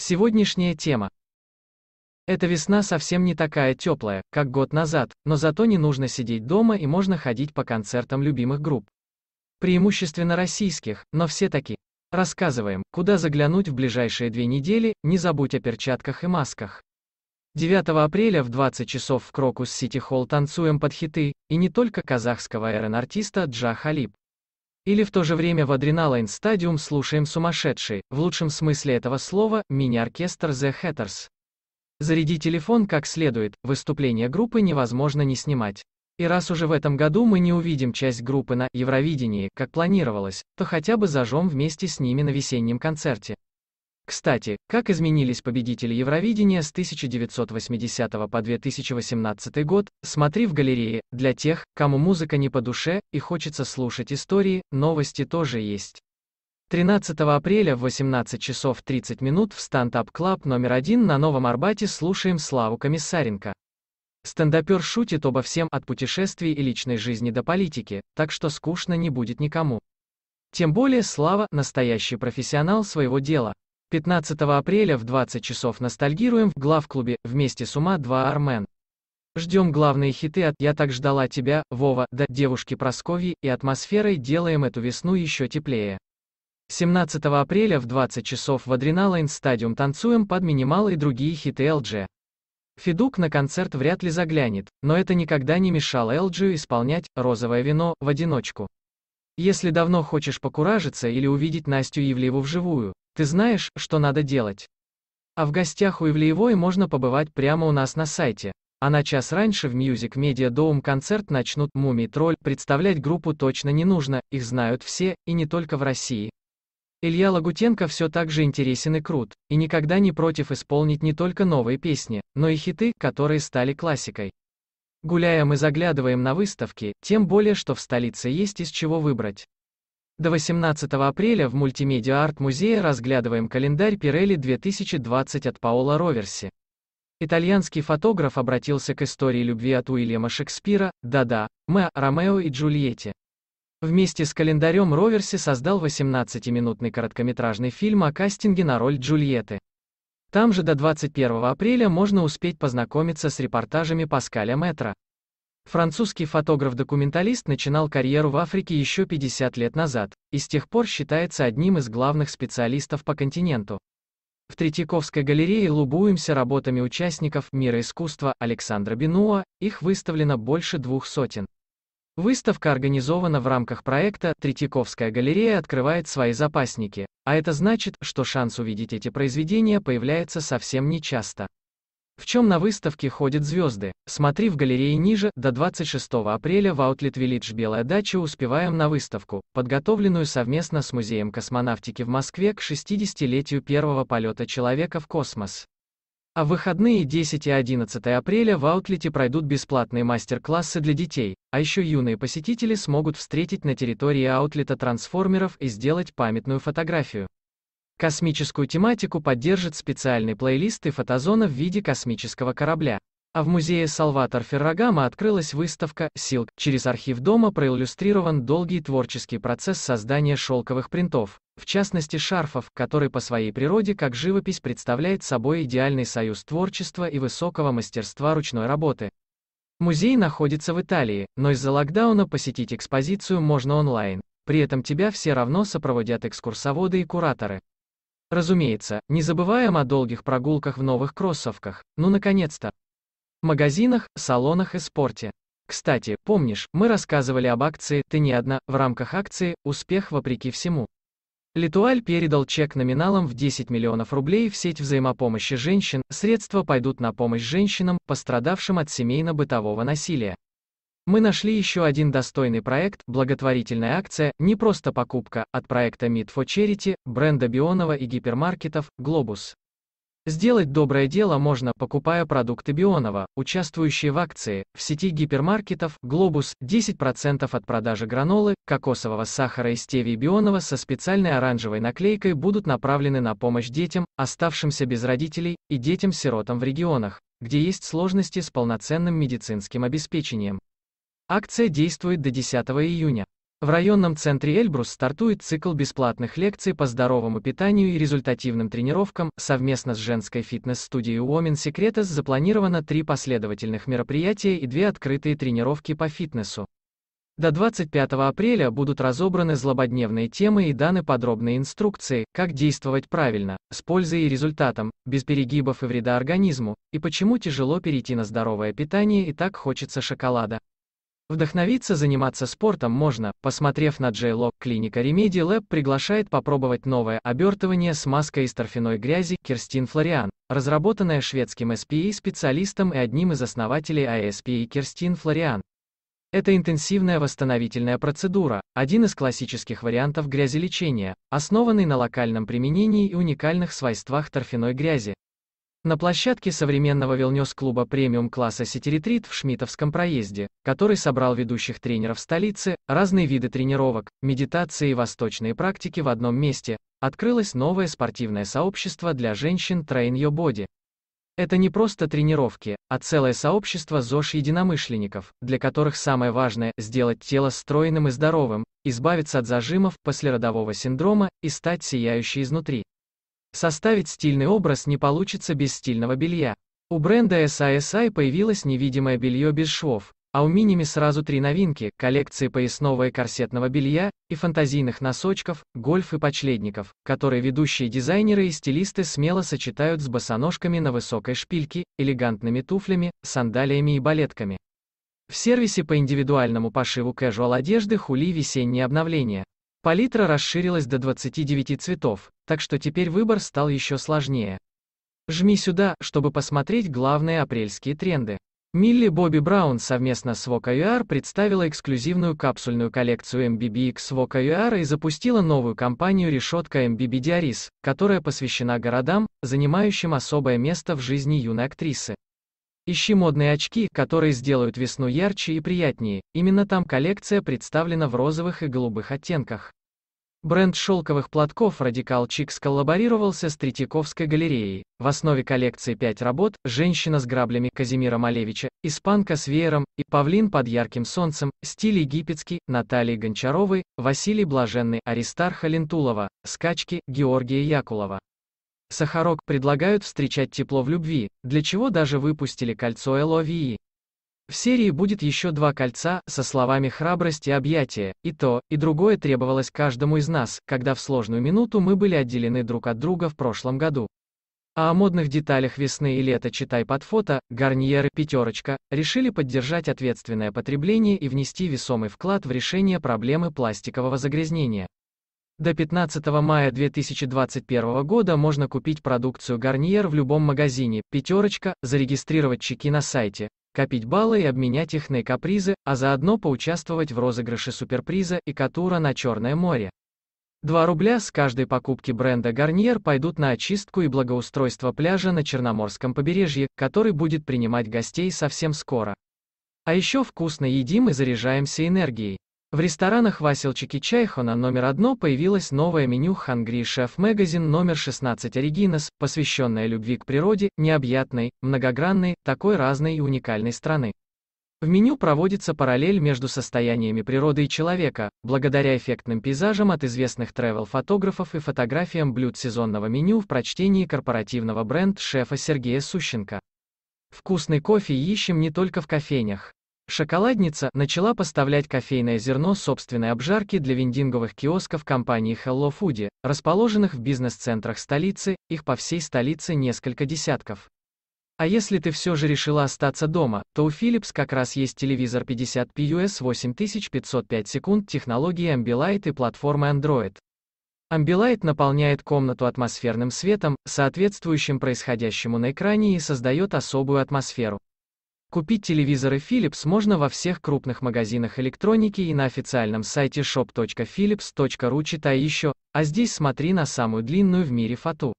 Сегодняшняя тема. Эта весна совсем не такая теплая, как год назад, но зато не нужно сидеть дома и можно ходить по концертам любимых групп. Преимущественно российских, но все таки. Рассказываем, куда заглянуть в ближайшие две недели, не забудь о перчатках и масках. 9 апреля в 20 часов в Крокус Сити Холл танцуем под хиты, и не только казахского эрен-артиста Джа Халиб. Или в то же время в Adrenaline Stadium слушаем сумасшедший, в лучшем смысле этого слова, мини-оркестр The Hatters. Заряди телефон как следует, выступление группы невозможно не снимать. И раз уже в этом году мы не увидим часть группы на Евровидении, как планировалось, то хотя бы зажжем вместе с ними на весеннем концерте. Кстати, как изменились победители Евровидения с 1980 по 2018 год, смотри в галерее, для тех, кому музыка не по душе и хочется слушать истории, новости тоже есть. 13 апреля в 18 часов 30 минут в стендап клаб номер один на Новом Арбате слушаем Славу Комиссаренко. Стендапер шутит обо всем от путешествий и личной жизни до политики, так что скучно не будет никому. Тем более Слава – настоящий профессионал своего дела. 15 апреля в 20 часов ностальгируем в главклубе «Вместе с ума 2 Армен». Ждем главные хиты от «Я так ждала тебя», «Вова», «Да», «Девушки Просковьи» и атмосферой делаем эту весну еще теплее. 17 апреля в 20 часов в Adrenaline стадиум танцуем под минимал и другие хиты LG. Федук на концерт вряд ли заглянет, но это никогда не мешало LG исполнять «Розовое вино» в одиночку. Если давно хочешь покуражиться или увидеть Настю Евлееву вживую, ты знаешь, что надо делать. А в гостях у Ивлеевой можно побывать прямо у нас на сайте. А на час раньше в Music Media Dome концерт начнут Муми тролль», представлять группу точно не нужно, их знают все, и не только в России. Илья Лагутенко все так же интересен и крут, и никогда не против исполнить не только новые песни, но и хиты, которые стали классикой. Гуляя мы заглядываем на выставки, тем более что в столице есть из чего выбрать. До 18 апреля в мультимедиа арт-музее разглядываем календарь Пирелли 2020 от Паола Роверси. Итальянский фотограф обратился к истории любви от Уильяма Шекспира, да-да, Мэ, Ромео и Джульетти. Вместе с календарем Роверси создал 18-минутный короткометражный фильм о кастинге на роль Джульетты. Там же до 21 апреля можно успеть познакомиться с репортажами Паскаля Метра. Французский фотограф-документалист начинал карьеру в Африке еще 50 лет назад, и с тех пор считается одним из главных специалистов по континенту. В Третьяковской галерее лубуемся работами участников «Мира искусства» Александра Бенуа, их выставлено больше двух сотен. Выставка организована в рамках проекта «Третьяковская галерея открывает свои запасники», а это значит, что шанс увидеть эти произведения появляется совсем нечасто. В чем на выставке ходят звезды? Смотри в галерее ниже, до 26 апреля в Outlet Village Белая дача успеваем на выставку, подготовленную совместно с Музеем космонавтики в Москве к 60-летию первого полета человека в космос. А в выходные 10 и 11 апреля в Аутлете пройдут бесплатные мастер-классы для детей, а еще юные посетители смогут встретить на территории Аутлета трансформеров и сделать памятную фотографию. Космическую тематику поддержит специальный плейлист и фотозона в виде космического корабля. А в музее Салватор Феррагама открылась выставка «Силк». Через архив дома проиллюстрирован долгий творческий процесс создания шелковых принтов, в частности шарфов, который по своей природе как живопись представляет собой идеальный союз творчества и высокого мастерства ручной работы. Музей находится в Италии, но из-за локдауна посетить экспозицию можно онлайн. При этом тебя все равно сопроводят экскурсоводы и кураторы. Разумеется, не забываем о долгих прогулках в новых кроссовках, ну наконец-то. Магазинах, салонах и спорте. Кстати, помнишь, мы рассказывали об акции «Ты не одна» в рамках акции «Успех вопреки всему». Литуаль передал чек номиналом в 10 миллионов рублей в сеть взаимопомощи женщин, средства пойдут на помощь женщинам, пострадавшим от семейно-бытового насилия. Мы нашли еще один достойный проект, благотворительная акция, не просто покупка, от проекта Meet for Charity, бренда Бионова и гипермаркетов Globus. Сделать доброе дело можно, покупая продукты Бионова, участвующие в акции, в сети гипермаркетов «Глобус» 10% от продажи гранолы, кокосового сахара и стевии Бионова со специальной оранжевой наклейкой будут направлены на помощь детям, оставшимся без родителей, и детям-сиротам в регионах, где есть сложности с полноценным медицинским обеспечением. Акция действует до 10 июня. В районном центре Эльбрус стартует цикл бесплатных лекций по здоровому питанию и результативным тренировкам. Совместно с женской фитнес-студией Women Secrets запланировано три последовательных мероприятия и две открытые тренировки по фитнесу. До 25 апреля будут разобраны злободневные темы и даны подробные инструкции, как действовать правильно, с пользой и результатом, без перегибов и вреда организму, и почему тяжело перейти на здоровое питание и так хочется шоколада. Вдохновиться заниматься спортом можно, посмотрев на J-Log. Клиника Remedy Lab приглашает попробовать новое обертывание с маской из торфяной грязи Керстин Флориан, разработанное шведским SPA-специалистом и одним из основателей ASPA Керстин Флориан. Это интенсивная восстановительная процедура, один из классических вариантов грязелечения, основанный на локальном применении и уникальных свойствах торфяной грязи. На площадке современного Вилнёс-клуба премиум-класса «Сити-ретрит» в Шмитовском проезде, который собрал ведущих тренеров столицы, разные виды тренировок, медитации и восточные практики в одном месте, открылось новое спортивное сообщество для женщин Train Your Body. Это не просто тренировки, а целое сообщество ЗОЖ-единомышленников, для которых самое важное – сделать тело стройным и здоровым, избавиться от зажимов, послеродового синдрома и стать сияющей изнутри. Составить стильный образ не получится без стильного белья. У бренда SISI появилось невидимое белье без швов, а у Миними сразу три новинки – коллекции поясного и корсетного белья, и фантазийных носочков, гольф и почледников, которые ведущие дизайнеры и стилисты смело сочетают с босоножками на высокой шпильке, элегантными туфлями, сандалиями и балетками. В сервисе по индивидуальному пошиву casual одежды хули весенние обновления. Палитра расширилась до 29 цветов, так что теперь выбор стал еще сложнее. Жми сюда, чтобы посмотреть главные апрельские тренды. Милли Бобби Браун совместно с Voca представила эксклюзивную капсульную коллекцию MBBX Voca и запустила новую компанию решетка MBB Diaris, которая посвящена городам, занимающим особое место в жизни юной актрисы. Ищи модные очки, которые сделают весну ярче и приятнее, именно там коллекция представлена в розовых и голубых оттенках. Бренд шелковых платков «Радикал Чикс» коллаборировался с Третьяковской галереей. В основе коллекции пять работ «Женщина с граблями» Казимира Малевича, «Испанка с веером» и «Павлин под ярким солнцем», стиль египетский Натальи Гончаровой, Василий Блаженный, Аристарха Лентулова, «Скачки» Георгия Якулова. Сахарок предлагают встречать тепло в любви, для чего даже выпустили кольцо LOVE. В серии будет еще два кольца, со словами «храбрость» и «объятие», и то, и другое требовалось каждому из нас, когда в сложную минуту мы были отделены друг от друга в прошлом году. А о модных деталях весны и лета читай под фото, гарниеры «пятерочка» решили поддержать ответственное потребление и внести весомый вклад в решение проблемы пластикового загрязнения. До 15 мая 2021 года можно купить продукцию «Гарниер» в любом магазине «Пятерочка», зарегистрировать чеки на сайте копить баллы и обменять их на капризы, а заодно поучаствовать в розыгрыше суперприза и катура на Черное море. 2 рубля с каждой покупки бренда «Гарниер» пойдут на очистку и благоустройство пляжа на Черноморском побережье, который будет принимать гостей совсем скоро. А еще вкусно едим и заряжаемся энергией. В ресторанах Василчики Чайхона номер одно появилось новое меню Hungry Chef Magazine номер 16 Оригинос, посвященное любви к природе, необъятной, многогранной, такой разной и уникальной страны. В меню проводится параллель между состояниями природы и человека, благодаря эффектным пейзажам от известных тревел-фотографов и фотографиям блюд сезонного меню в прочтении корпоративного бренд-шефа Сергея Сущенко. Вкусный кофе ищем не только в кофейнях. Шоколадница начала поставлять кофейное зерно собственной обжарки для вендинговых киосков компании Hello Foodie, расположенных в бизнес-центрах столицы, их по всей столице несколько десятков. А если ты все же решила остаться дома, то у Philips как раз есть телевизор 50 PUS 8505 секунд технологии Ambilight и платформы Android. Ambilight наполняет комнату атмосферным светом, соответствующим происходящему на экране и создает особую атмосферу. Купить телевизоры Philips можно во всех крупных магазинах электроники и на официальном сайте shop.philips.ru читай еще, а здесь смотри на самую длинную в мире фату.